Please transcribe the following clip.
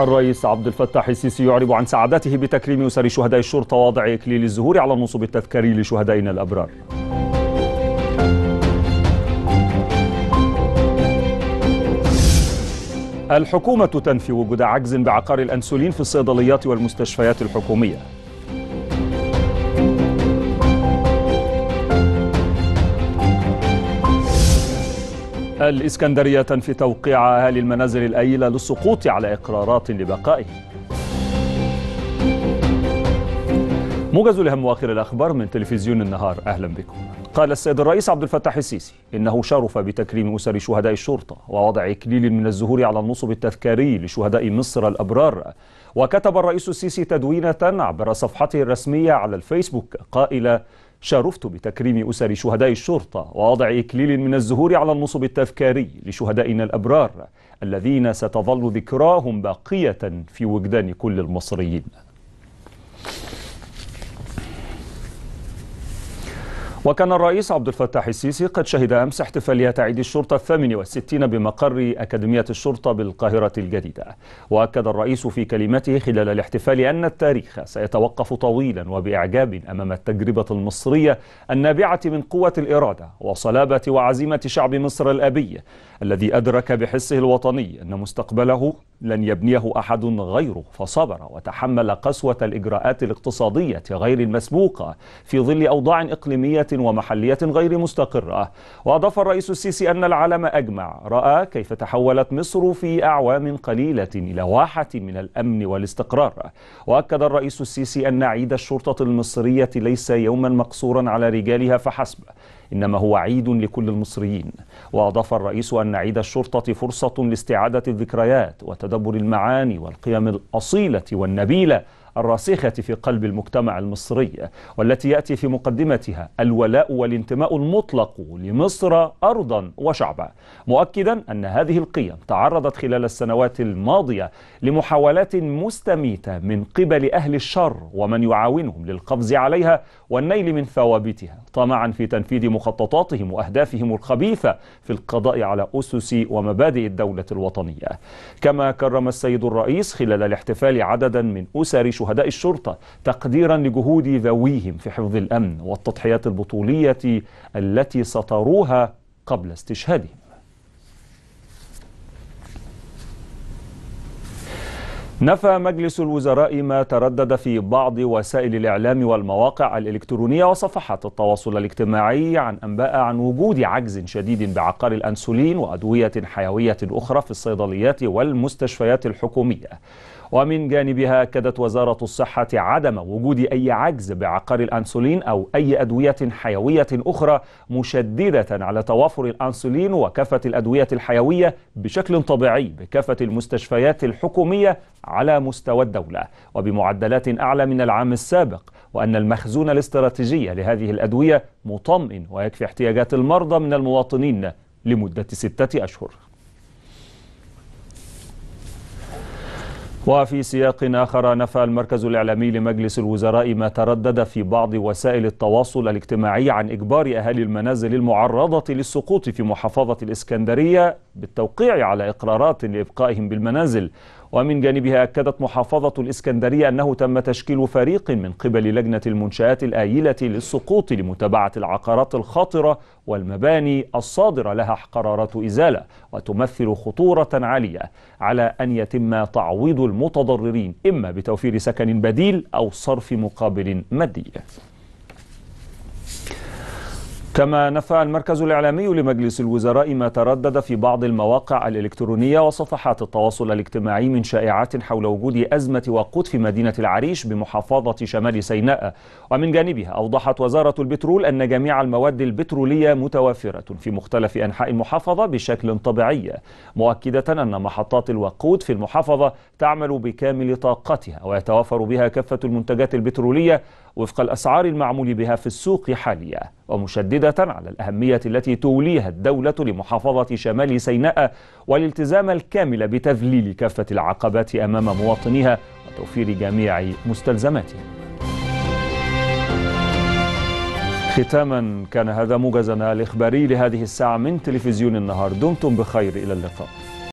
الرئيس عبد الفتاح السيسي يعرب عن سعادته بتكريم أسر شهداء الشرطة واضع إكليل الزهور على النصب التذكاري لشهدائنا الأبرار الحكومة تنفي وجود عجز بعقار الأنسولين في الصيدليات والمستشفيات الحكومية الإسكندرية تنفي توقيع أهالي المنازل الأيلة للسقوط على إقرارات لبقائهم موجز الأهم وآخر الأخبار من تلفزيون النهار أهلا بكم قال السيد الرئيس عبد الفتاح السيسي إنه شرف بتكريم أسر شهداء الشرطة ووضع إكليل من الزهور على النصب التذكاري لشهداء مصر الأبرار وكتب الرئيس السيسي تدوينة عبر صفحته الرسمية على الفيسبوك قائلا شرفت بتكريم أسر شهداء الشرطة ووضع إكليل من الزهور على النصب التذكاري لشهدائنا الأبرار الذين ستظل ذكراهم باقية في وجدان كل المصريين وكان الرئيس عبد الفتاح السيسي قد شهد أمس احتفالية عيد الشرطة الثامن والستين بمقر أكاديمية الشرطة بالقاهرة الجديدة وأكد الرئيس في كلمته خلال الاحتفال أن التاريخ سيتوقف طويلا وبإعجاب أمام التجربة المصرية النابعة من قوة الإرادة وصلابة وعزيمة شعب مصر الأبي الذي أدرك بحسه الوطني أن مستقبله لن يبنيه احد غيره فصبر وتحمل قسوه الاجراءات الاقتصاديه غير المسبوقه في ظل اوضاع اقليميه ومحليه غير مستقره واضاف الرئيس السيسي ان العالم اجمع راى كيف تحولت مصر في اعوام قليله الى واحه من الامن والاستقرار واكد الرئيس السيسي ان عيد الشرطه المصريه ليس يوما مقصورا على رجالها فحسب إنما هو عيد لكل المصريين وأضاف الرئيس أن عيد الشرطة فرصة لاستعادة الذكريات وتدبر المعاني والقيم الأصيلة والنبيلة الراسخة في قلب المجتمع المصري والتي يأتي في مقدمتها الولاء والانتماء المطلق لمصر أرضا وشعبا مؤكدا أن هذه القيم تعرضت خلال السنوات الماضية لمحاولات مستميتة من قبل أهل الشر ومن يعاونهم للقفز عليها والنيل من ثوابتها طمعا في تنفيذ مخططاتهم وأهدافهم الخبيثة في القضاء على أسس ومبادئ الدولة الوطنية كما كرم السيد الرئيس خلال الاحتفال عددا من أسر شهداء الشرطة تقديرا لجهود ذويهم في حفظ الأمن والتضحيات البطولية التي سطروها قبل استشهادهم نفى مجلس الوزراء ما تردد في بعض وسائل الإعلام والمواقع الإلكترونية وصفحات التواصل الاجتماعي عن أنباء عن وجود عجز شديد بعقار الأنسولين وأدوية حيوية أخرى في الصيدليات والمستشفيات الحكومية ومن جانبها أكدت وزارة الصحة عدم وجود أي عجز بعقار الأنسولين أو أي أدوية حيوية أخرى مشددة على توافر الأنسولين وكافة الأدوية الحيوية بشكل طبيعي بكافة المستشفيات الحكومية على مستوى الدولة وبمعدلات أعلى من العام السابق وأن المخزون الاستراتيجي لهذه الأدوية مطمئن ويكفي احتياجات المرضى من المواطنين لمدة ستة أشهر وفي سياق آخر نفى المركز الإعلامي لمجلس الوزراء ما تردد في بعض وسائل التواصل الاجتماعي عن إجبار أهالي المنازل المعرضة للسقوط في محافظة الإسكندرية بالتوقيع على إقرارات لإبقائهم بالمنازل ومن جانبها أكدت محافظة الإسكندرية أنه تم تشكيل فريق من قبل لجنة المنشآت الآيلة للسقوط لمتابعة العقارات الخاطرة والمباني الصادرة لها قرارات إزالة وتمثل خطورة عالية على أن يتم تعويض المتضررين إما بتوفير سكن بديل أو صرف مقابل مادي كما نفى المركز الإعلامي لمجلس الوزراء ما تردد في بعض المواقع الإلكترونية وصفحات التواصل الاجتماعي من شائعات حول وجود أزمة وقود في مدينة العريش بمحافظة شمال سيناء ومن جانبها أوضحت وزارة البترول أن جميع المواد البترولية متوفرة في مختلف أنحاء المحافظة بشكل طبيعي مؤكدة أن محطات الوقود في المحافظة تعمل بكامل طاقتها ويتوافر بها كافة المنتجات البترولية وفق الأسعار المعمول بها في السوق حاليا ومشددة على الأهمية التي توليها الدولة لمحافظة شمال سيناء والالتزام الكامل بتذليل كافة العقبات أمام مواطنيها وتوفير جميع مستلزماتهم ختاما كان هذا موجزنا الإخباري لهذه الساعة من تلفزيون النهار دمتم بخير إلى اللقاء